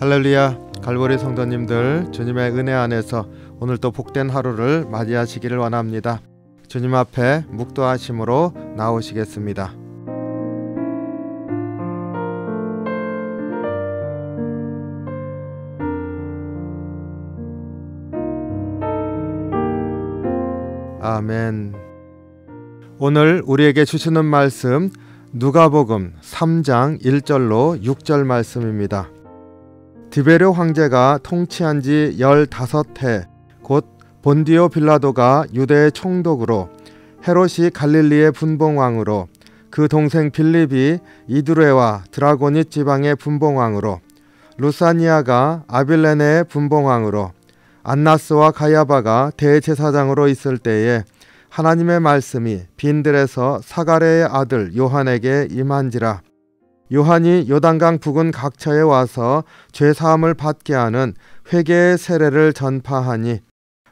할렐루야 갈보리 성도님들 주님의 은혜 안에서 오늘도 복된 하루를 맞이하시기를 원합니다. 주님 앞에 묵도하심으로 나오시겠습니다. 아멘. 오늘 우리에게 주시는 말씀 누가복음 3장 1절로 6절 말씀입니다. 디베르 황제가 통치한 지 15해 곧 본디오 빌라도가 유대의 총독으로 헤롯이 갈릴리의 분봉왕으로 그 동생 빌립이 이두레와 드라고닛 지방의 분봉왕으로 루사니아가 아빌레네의 분봉왕으로 안나스와 가야바가 대제사장으로 있을 때에 하나님의 말씀이 빈들에서 사가레의 아들 요한에게 임한지라 요한이 요단강 부근 각처에 와서 죄 사함을 받게 하는 회개의 세례를 전파하니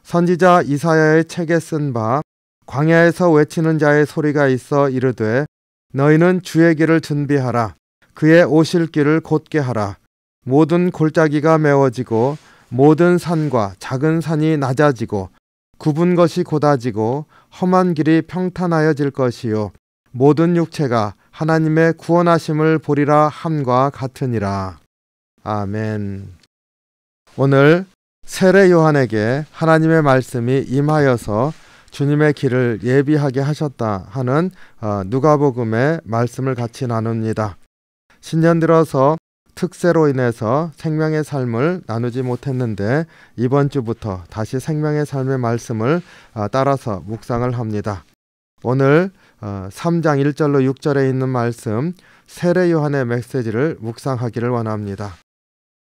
선지자 이사야의 책에 쓴 바 광야에서 외치는 자의 소리가 있어 이르되 너희는 주의 길을 준비하라 그의 오실 길을 곧게 하라 모든 골짜기가 메워지고 모든 산과 작은 산이 낮아지고 굽은 것이 곧아지고 험한 길이 평탄하여질 것이요 모든 육체가 하나님의 구원하심을 보리라 함과 같으니라. 아멘. 오늘 세례 요한에게 하나님의 말씀이 임하여서 주님의 길을 예비하게 하셨다 하는 어, 누가복음의 말씀을 같이 나눕니다. 신년 들어서 특세로 인해서 생명의 삶을 나누지 못했는데 이번 주부터 다시 생명의 삶의 말씀을 어, 따라서 묵상을 합니다. 오늘 3장 어, 1절로 6절에 있는 말씀 세례 요한의 메시지를 묵상하기를 원합니다.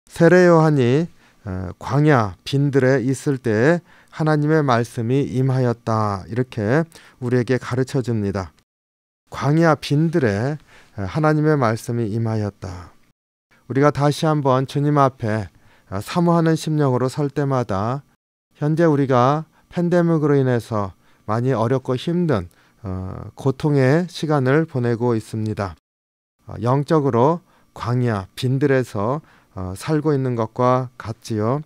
세례 요한이 어, 광야 빈들에 있을 때 하나님의 말씀이 임하였다 이렇게 우리에게 가르쳐 줍니다. 광야 빈들에 어, 하나님의 말씀이 임하였다. 우리가 다시 한번 주님 앞에 사모하는 심령으로 설 때마다 현재 우리가 팬데믹으로 인해서 많이 어렵고 힘든 어, 고통의 시간을 보내고 있습니다. 어, 영적으로 광야 빈들에서 어, 살고 있는 것과 같지요.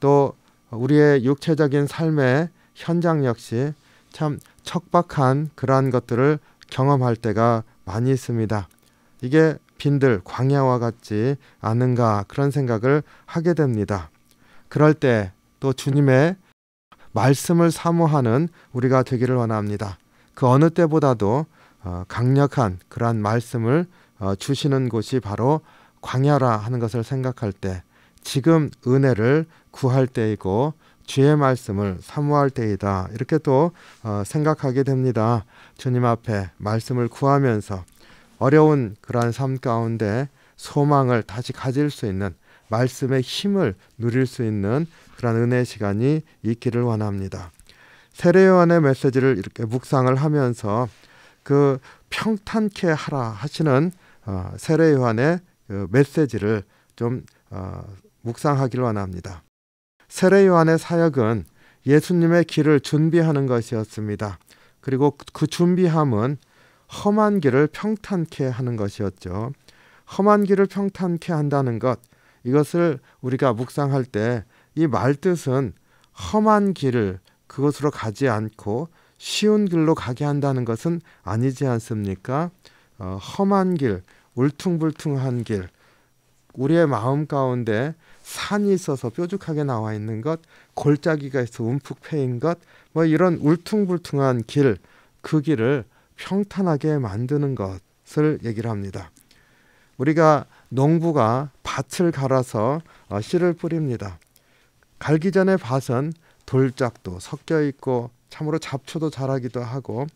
또 우리의 육체적인 삶의 현장 역시 참 척박한 그러한 것들을 경험할 때가 많이 있습니다. 이게 빈들 광야와 같지 않은가 그런 생각을 하게 됩니다. 그럴 때 또 주님의 말씀을 사모하는 우리가 되기를 원합니다. 그 어느 때보다도 어, 강력한 그러한 말씀을 어, 주시는 곳이 바로 광야라 하는 것을 생각할 때 지금 은혜를 구할 때이고 주의 말씀을 사모할 때이다. 이렇게 또 어, 생각하게 됩니다. 주님 앞에 말씀을 구하면서 어려운 그러한 삶 가운데 소망을 다시 가질 수 있는 말씀의 힘을 누릴 수 있는 그런 은혜 시간이 있기를 원합니다. 세례요한의 메시지를 이렇게 묵상을 하면서 그 평탄케 하라 하시는 어, 세례요한의 그 메시지를 좀 어, 묵상하길 원합니다. 세례요한의 사역은 예수님의 길을 준비하는 것이었습니다. 그리고 그 준비함은 험한 길을 평탄케 하는 것이었죠. 험한 길을 평탄케 한다는 것 이것을 우리가 묵상할 때 이 말뜻은 험한 길을 그것으로 가지 않고 쉬운 길로 가게 한다는 것은 아니지 않습니까? 어, 험한 길, 울퉁불퉁한 길, 우리의 마음 가운데 산이 있어서 뾰족하게 나와 있는 것, 골짜기가 있어 움푹 패인 것, 뭐 이런 울퉁불퉁한 길, 그 길을 평탄하게 만드는 것을 얘기를 합니다. 우리가 농부가 밭을 갈아서 어, 씨를 뿌립니다. 갈기 전에 밭은 돌짝도 섞여 있고 참으로 잡초도 자라기도 하고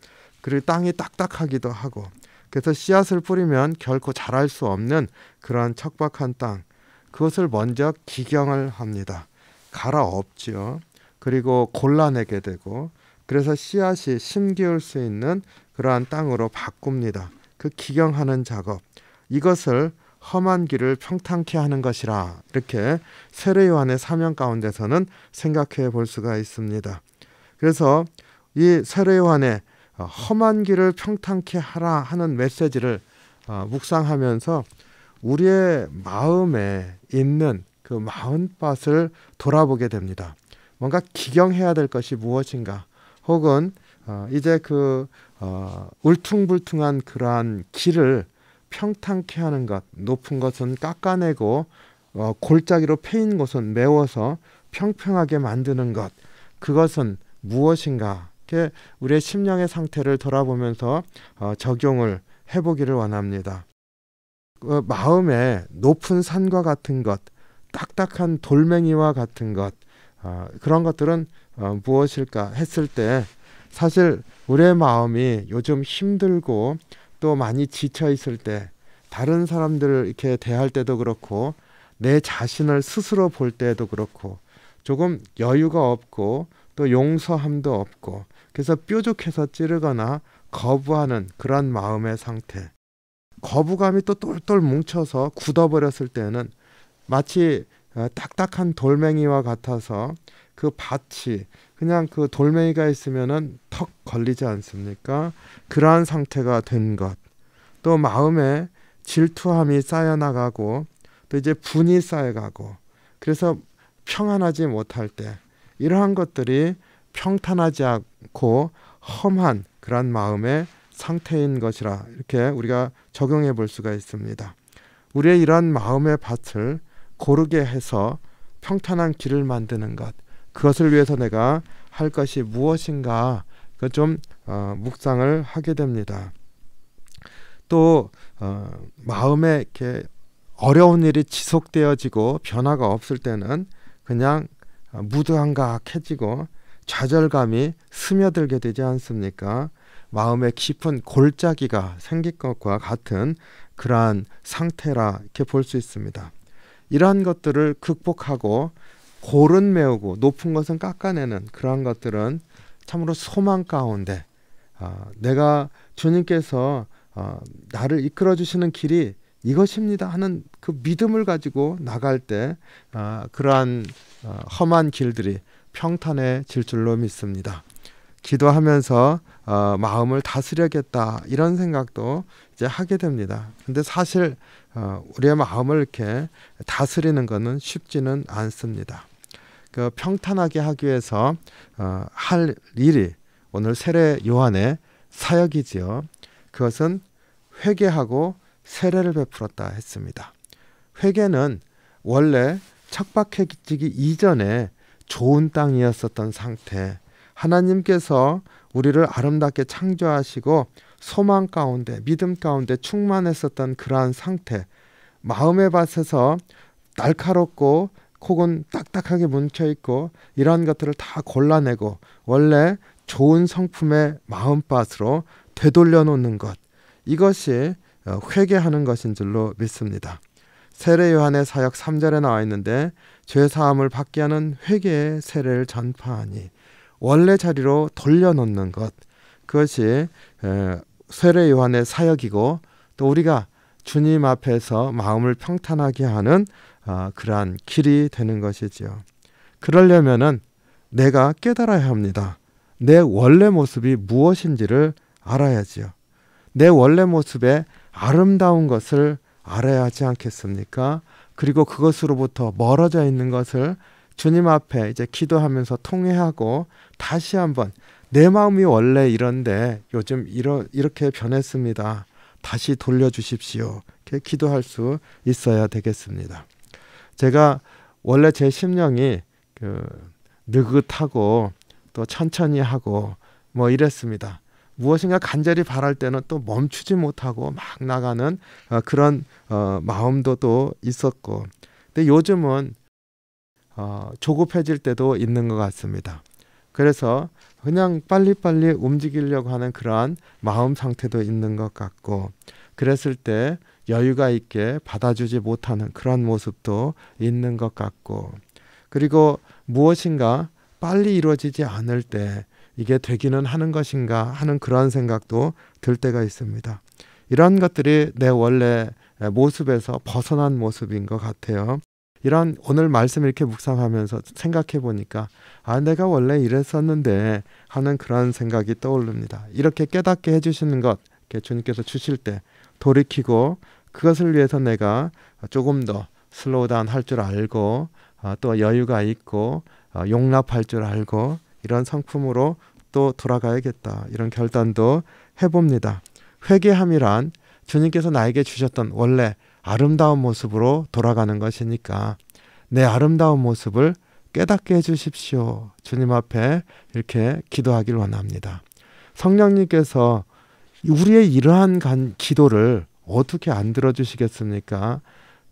그리고 땅이 딱딱하기도 하고 그래서 씨앗을 뿌리면 결코 자랄 수 없는 그러한 척박한 땅 그것을 먼저 기경을 합니다. 갈아엎지요. 그리고 골라내게 되고 그래서 씨앗이 심기울 수 있는 그러한 땅으로 바꿉니다. 그 기경하는 작업 이것을 험한 길을 평탄케 하는 것이라 이렇게 세례 요한의 사명 가운데서는 생각해 볼 수가 있습니다. 그래서 이 세례 요한의 어, 험한 길을 평탄케 하라 하는 메시지를 어, 묵상하면서 우리의 마음에 있는 그 마음밭을 돌아보게 됩니다. 뭔가 기경해야 될 것이 무엇인가 혹은 어, 이제 그 울퉁불퉁한 그러한 길을 평탄케 하는 것, 높은 것은 깎아내고 어, 골짜기로 패인 것은 메워서 평평하게 만드는 것, 그것은 무엇인가? 이렇게 우리의 심령의 상태를 돌아보면서 어, 적용을 해보기를 원합니다. 어, 마음에 높은 산과 같은 것, 딱딱한 돌멩이와 같은 것, 어, 그런 것들은 어, 무엇일까 했을 때 사실 우리의 마음이 요즘 힘들고 또 많이 지쳐 있을 때 다른 사람들을 이렇게 대할 때도 그렇고 내 자신을 스스로 볼 때도 그렇고 조금 여유가 없고 또 용서함도 없고 그래서 뾰족해서 찌르거나 거부하는 그런 마음의 상태 거부감이 또 똘똘 뭉쳐서 굳어버렸을 때는 마치 어, 딱딱한 돌멩이와 같아서 그 밭이 그냥 그 돌멩이가 있으면은 턱 걸리지 않습니까? 그러한 상태가 된 것. 또 마음에 질투함이 쌓여나가고 또 이제 분이 쌓여가고 그래서 평안하지 못할 때 이러한 것들이 평탄하지 않고 험한 그러 마음의 상태인 것이라 이렇게 우리가 적용해 볼 수가 있습니다. 우리의 이러한 마음의 밭을 고르게 해서 평탄한 길을 만드는 것 그것을 위해서 내가 할 것이 무엇인가 그좀 어, 묵상을 하게 됩니다. 또 어, 마음에 이렇게 어려운 일이 지속되어지고 변화가 없을 때는 그냥 어, 무드한가해지고 좌절감이 스며들게 되지 않습니까? 마음에 깊은 골짜기가 생길 것과 같은 그러한 상태라 이렇게 볼 수 있습니다. 이러한 것들을 극복하고 골은 메우고 높은 것은 깎아내는 그러한 것들은 참으로 소망 가운데 어, 내가 주님께서 어, 나를 이끌어 주시는 길이 이것입니다 하는 그 믿음을 가지고 나갈 때 어, 그러한 어, 험한 길들이 평탄해질 줄로 믿습니다. 기도하면서 어, 마음을 다스려겠다 이런 생각도 이제 하게 됩니다. 근데 사실 어, 우리의 마음을 이렇게 다스리는 것은 쉽지는 않습니다. 그 평탄하게 하기 위해서 어, 할 일이 오늘 세례 요한의 사역이지요. 그것은 회개하고 세례를 베풀었다 했습니다. 회개는 원래 척박해지기 이전에 좋은 땅이었었던 상태. 하나님께서 우리를 아름답게 창조하시고 소망 가운데 믿음 가운데 충만했었던 그러한 상태. 마음의 밭에서 날카롭고 혹은 딱딱하게 뭉쳐 있고 이러한 것들을 다 골라내고 원래 좋은 성품의 마음밭으로 되돌려 놓는 것 이것이 어, 회개하는 것인 줄로 믿습니다. 세례 요한의 사역 3절에 나와 있는데 죄 사함을 받게 하는 회개의 세례를 전파하니 원래 자리로 돌려놓는 것 그것이 세례 요한의 사역이고 또 우리가 주님 앞에서 마음을 평탄하게 하는 아, 그러한 길이 되는 것이지요. 그러려면은 내가 깨달아야 합니다. 내 원래 모습이 무엇인지를 알아야지요. 내 원래 모습의 아름다운 것을 알아야 하지 않겠습니까? 그리고 그것으로부터 멀어져 있는 것을 주님 앞에 이제 기도하면서 통회하고 다시 한번 내 마음이 원래 이런데 요즘 이러, 이렇게 변했습니다. 다시 돌려주십시오. 이렇게 기도할 수 있어야 되겠습니다. 제가 원래 제 심령이 그 느긋하고 또 천천히 하고 뭐 이랬습니다. 무엇인가 간절히 바랄 때는 또 멈추지 못하고 막 나가는 어, 그런 어, 마음도 또 있었고, 근데 요즘은 어, 조급해질 때도 있는 것 같습니다. 그래서 그냥 빨리빨리 움직이려고 하는 그러한 마음 상태도 있는 것 같고, 그랬을 때 여유가 있게 받아주지 못하는 그런 모습도 있는 것 같고 그리고 무엇인가 빨리 이루어지지 않을 때 이게 되기는 하는 것인가 하는 그런 생각도 들 때가 있습니다. 이런 것들이 내 원래 모습에서 벗어난 모습인 것 같아요. 이런 오늘 말씀 이렇게 묵상하면서 생각해 보니까 아 내가 원래 이랬었는데 하는 그런 생각이 떠오릅니다. 이렇게 깨닫게 해주시는 것 주님께서 주실 때 돌이키고 그것을 위해서 내가 조금 더 슬로우다운 할 줄 알고 어, 또 여유가 있고 어, 용납할 줄 알고 이런 성품으로 또 돌아가야겠다 이런 결단도 해봅니다. 회개함이란 주님께서 나에게 주셨던 원래 아름다운 모습으로 돌아가는 것이니까 내 아름다운 모습을 깨닫게 해주십시오. 주님 앞에 이렇게 기도하길 원합니다. 성령님께서 우리의 이러한 간, 기도를 어떻게 안 들어주시겠습니까?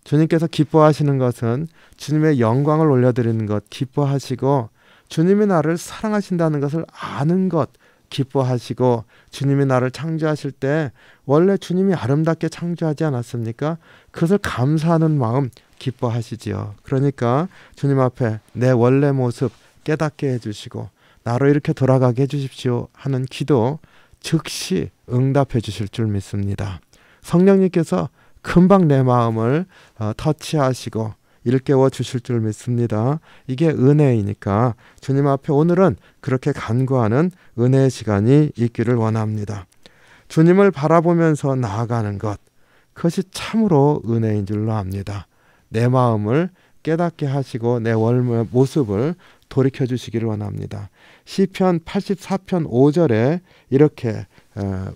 주님께서 기뻐하시는 것은 주님의 영광을 올려드리는 것 기뻐하시고 주님이 나를 사랑하신다는 것을 아는 것 기뻐하시고 주님이 나를 창조하실 때 원래 주님이 아름답게 창조하지 않았습니까? 그것을 감사하는 마음 기뻐하시지요. 그러니까 주님 앞에 내 원래 모습 깨닫게 해주시고 나로 이렇게 돌아가게 해주십시오 하는 기도 즉시 응답해 주실 줄 믿습니다. 성령님께서 금방 내 마음을 어, 터치하시고 일깨워 주실 줄 믿습니다. 이게 은혜이니까 주님 앞에 오늘은 그렇게 간구하는 은혜의 시간이 있기를 원합니다. 주님을 바라보면서 나아가는 것 그것이 참으로 은혜인 줄로 압니다. 내 마음을 깨닫게 하시고 내 원의 모습을 돌이켜 주시기를 원합니다. 시편 84편 5절에 이렇게 어,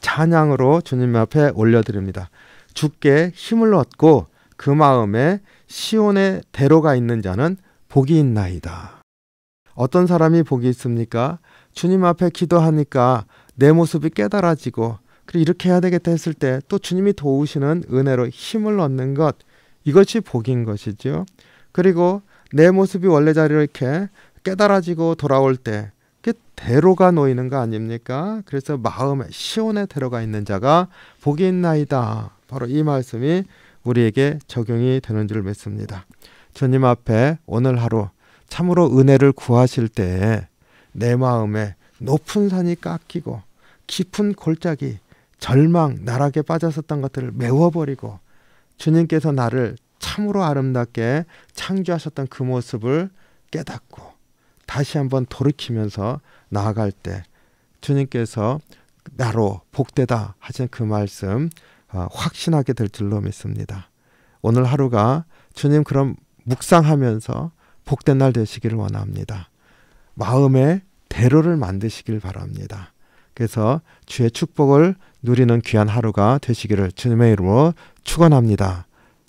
찬양으로 주님 앞에 올려드립니다. 주께 힘을 얻고 그 마음에 시온의 대로가 있는 자는 복이 있나이다. 어떤 사람이 복이 있습니까? 주님 앞에 기도하니까 내 모습이 깨달아지고 그리고 이렇게 해야 되겠다 했을 때 또 주님이 도우시는 은혜로 힘을 얻는 것 이것이 복인 것이지 그리고 내 모습이 원래 자리로 이렇게 깨달아지고 돌아올 때그 대로가 놓이는 거 아닙니까? 그래서 마음에 시온의 대로가 있는 자가 복이 있나이다. 바로 이 말씀이 우리에게 적용이 되는 줄 믿습니다. 주님 앞에 오늘 하루 참으로 은혜를 구하실 때에 내 마음에 높은 산이 깎이고 깊은 골짜기 절망 나락에 빠졌었던 것들을 메워버리고 주님께서 나를 참으로 아름답게 창조하셨던 그 모습을 깨닫고 다시 한번 돌이키면서 나아갈 때 주님께서 나로 복되다 하신 그 말씀 어, 확신하게 될 줄로 믿습니다. 오늘 하루가 주님 그럼 묵상하면서 복된 날 되시기를 원합니다. 마음의 대로를 만드시길 바랍니다. 그래서 주의 축복을 누리는 귀한 하루가 되시기를 주님의 이름으로 축원합니다.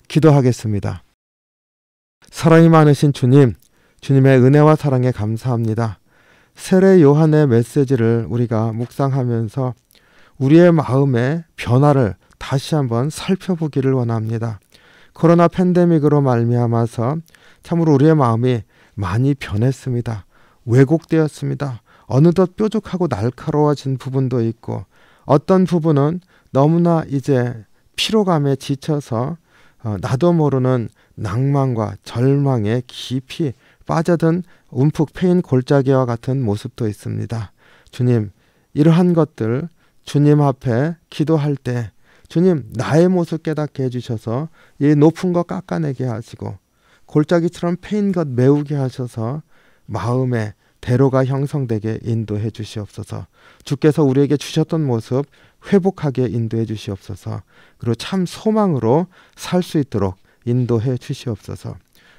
기도하겠습니다. 사랑이 많으신 주님, 주님의 은혜와 사랑에 감사합니다. 세례 요한의 메시지를 우리가 묵상하면서 우리의 마음의 변화를 다시 한번 살펴보기를 원합니다. 코로나 팬데믹으로 말미암아서 참으로 우리의 마음이 많이 변했습니다. 왜곡되었습니다. 어느덧 뾰족하고 날카로워진 부분도 있고 어떤 부분은 너무나 이제 피로감에 지쳐서 어, 나도 모르는 낭만과 절망에 깊이 빠져든 움푹 패인 골짜기와 같은 모습도 있습니다. 주님, 이러한 것들 주님 앞에 기도할 때 주님 나의 모습 깨닫게 해주셔서 이 높은 것 깎아내게 하시고 골짜기처럼 패인 것 메우게 하셔서 마음에 대로가 형성되게 인도해 주시옵소서. 주께서 우리에게 주셨던 모습 회복하게 인도해 주시옵소서. 그리고 참 소망으로 살 수 있도록 인도해 주시옵소서.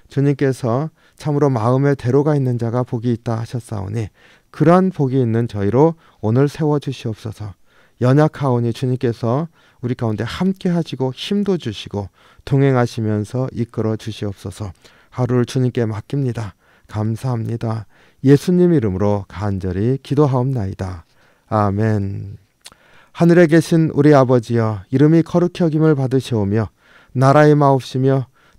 주님께서 참으로 마음에 대로가 있는 자가 복이 있다 하셨사오니 그러한 복이 있는 저희로 오늘 세워 주시옵소서. 연약하오니 주님께서 우리 가운데 함께 하시고 힘도 주시고 동행하시면서 이끌어 주시옵소서. 하루를 주님께 맡깁니다. 감사합니다. 예수님 이름으로 간절히 기도하옵나이다. 아멘. 하늘에 계신 우리 아버지여 이름이 거룩히 여김을 받으시오며 나라의 마옵시며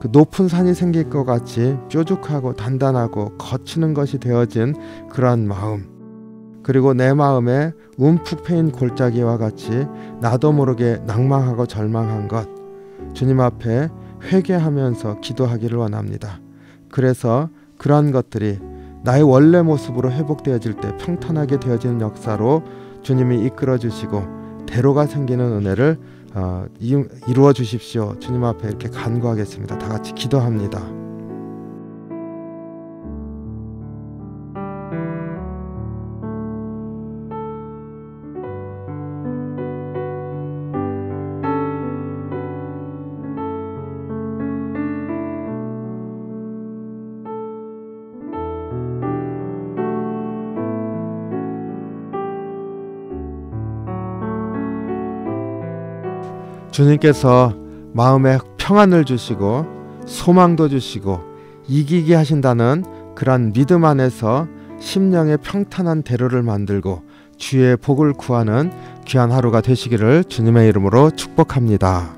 그 높은 산이 생길 것 같이 뾰족하고 단단하고 거치는 것이 되어진 그러한 마음 그리고 내 마음에 움푹 패인 골짜기와 같이 나도 모르게 낭망하고 절망한 것 주님 앞에 회개하면서 기도하기를 원합니다. 그래서 그러한 것들이 나의 원래 모습으로 회복되어질 때 평탄하게 되어지는 역사로 주님이 이끌어 주시고 대로가 생기는 은혜를 어, 이루어 주십시오 주님 앞에 이렇게 간구하겠습니다. 다 같이 기도합니다. 주님께서 마음에 평안을 주시고 소망도 주시고 이기게 하신다는 그러한 믿음 안에서 심령의 평탄한 대로를 만들고 주의 복을 구하는 귀한 하루가 되시기를 주님의 이름으로 축복합니다.